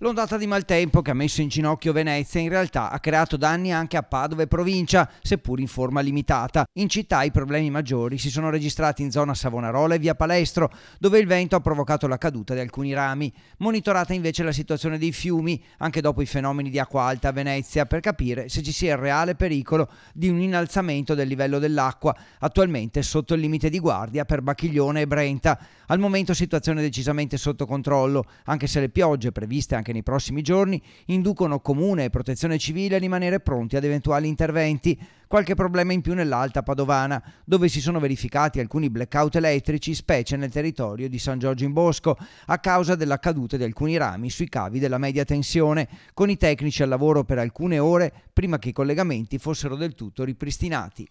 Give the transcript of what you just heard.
L'ondata di maltempo che ha messo in ginocchio Venezia in realtà ha creato danni anche a Padova e provincia, seppur in forma limitata. In città i problemi maggiori si sono registrati in zona Savonarola e via Palestro, dove il vento ha provocato la caduta di alcuni rami. Monitorata invece la situazione dei fiumi, anche dopo i fenomeni di acqua alta a Venezia, per capire se ci sia il reale pericolo di un innalzamento del livello dell'acqua, attualmente sotto il limite di guardia per Bacchiglione e Brenta. Al momento situazione decisamente sotto controllo, anche se le piogge previste anche anche nei prossimi giorni inducono Comune e Protezione Civile a rimanere pronti ad eventuali interventi. Qualche problema in più nell'Alta Padovana, dove si sono verificati alcuni blackout elettrici, specie nel territorio di San Giorgio in Bosco, a causa della caduta di alcuni rami sui cavi della media tensione, con i tecnici al lavoro per alcune ore prima che i collegamenti fossero del tutto ripristinati.